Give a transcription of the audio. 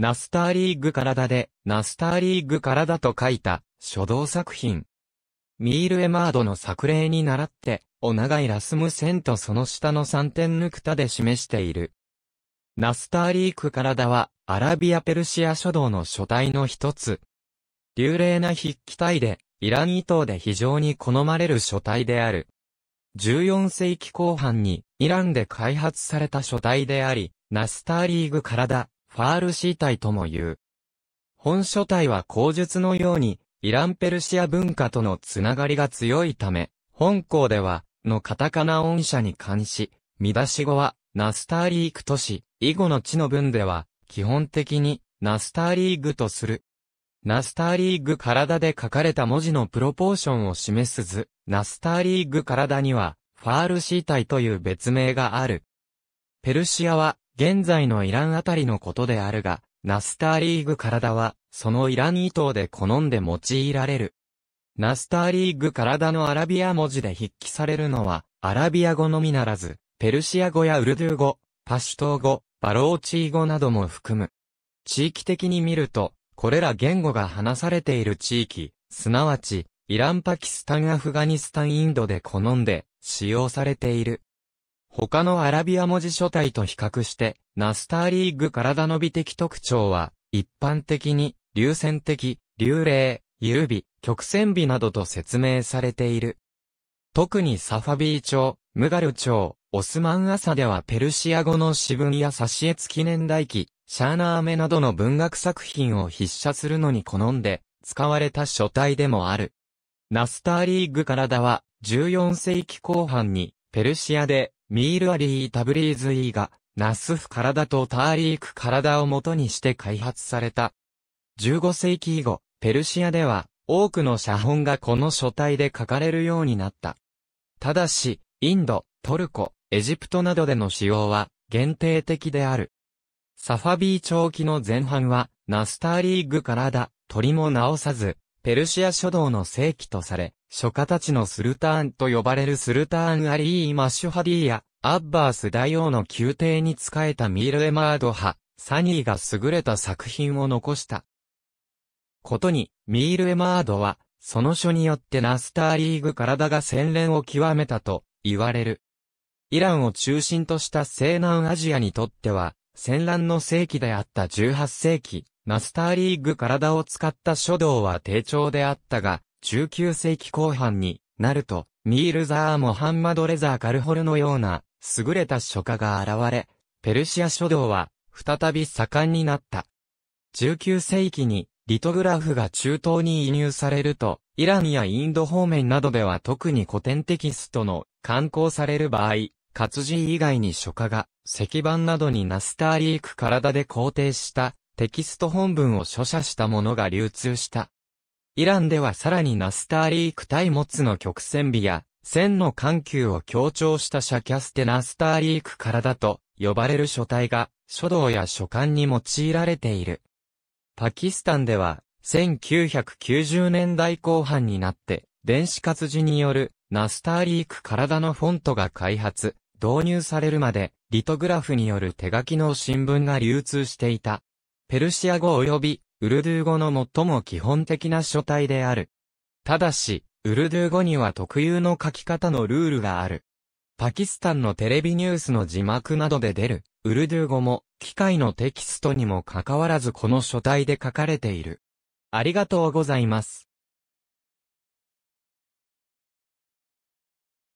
ナスターリーグ体で、ナスターリーグ体と書いた、書道作品。ミール・エマードの作例に倣って、お長いラスム線とその下の三点抜くたで示している。ナスターリーク体は、アラビア・ペルシア書道の書体の一つ。流麗な筆記体で、イラン伊藤で非常に好まれる書体である。14世紀後半に、イランで開発された書体であり、ナスターリーグ体ファールシー体とも言う。本書体は口述のように、イランペルシア文化とのつながりが強いため、本校では、のカタカナ音社に関し、見出し語は、ナスターリークとし、以後の地の文では、基本的に、ナスターリーグとする。ナスターリーグ体で書かれた文字のプロポーションを示す図、ナスターリーグ体には、ファールシー体という別名がある。ペルシアは、現在のイランあたりのことであるが、ナスターリーグ体は、そのイラン意図で好んで用いられる。ナスターリーグ体のアラビア文字で筆記されるのは、アラビア語のみならず、ペルシア語やウルドゥー語、パシュトー語、バローチー語なども含む。地域的に見ると、これら言語が話されている地域、すなわち、イランパキスタンアフガニスタンインドで好んで使用されている。他のアラビア文字書体と比較して、ナスターリーグ体の美的特徴は、一般的に、流線的、流麗、優美、曲線美などと説明されている。特にサファビー朝、ムガル朝、オスマン朝ではペルシア語の詩文や挿絵付き年代記、シャーナーメなどの文学作品を筆写するのに好んで、使われた書体でもある。ナスターリーグ体は、14世紀後半に、ペルシアで、ミール・アリー・タブリーズ・イーが、ナスフ体とターリーク体を元にして開発された。15世紀以後、ペルシアでは、多くの写本がこの書体で書かれるようになった。ただし、インド、トルコ、エジプトなどでの使用は、限定的である。サファビー長期の前半は、ナスターリーグ体、鳥も直さず、ペルシア書道の世紀とされ、書家たちのスルターンと呼ばれるスルターンアリー・マシュハディや、アッバース大王の宮廷に仕えたミールエマード派、サニーが優れた作品を残した。ことに、ミールエマードは、その書によってナスターリーグ体が洗練を極めたと言われる。イランを中心とした西南アジアにとっては、戦乱の世紀であった18世紀、ナスターリーグ体を使った書道は低調であったが、19世紀後半になると、ミールザー・モハンマド・レザー・カルホルのような優れた書家が現れ、ペルシア書道は再び盛んになった。19世紀にリトグラフが中東に移入されると、イランやインド方面などでは特に古典テキストの刊行される場合、活字以外に書家が石板などにナスターリーク体で肯定したテキスト本文を著者したものが流通した。イランではさらにナスターリーク体物の曲線美や線の緩急を強調したシャキャステナスターリーク体と呼ばれる書体が書道や書簡に用いられている。パキスタンでは1990年代後半になって電子活字によるナスターリーク体のフォントが開発、導入されるまでリトグラフによる手書きの新聞が流通していた。ペルシア語及びウルドゥー語の最も基本的な書体である。ただし、ウルドゥー語には特有の書き方のルールがある。パキスタンのテレビニュースの字幕などで出る、ウルドゥー語も、機械のテキストにもかかわらずこの書体で書かれている。ありがとうございます。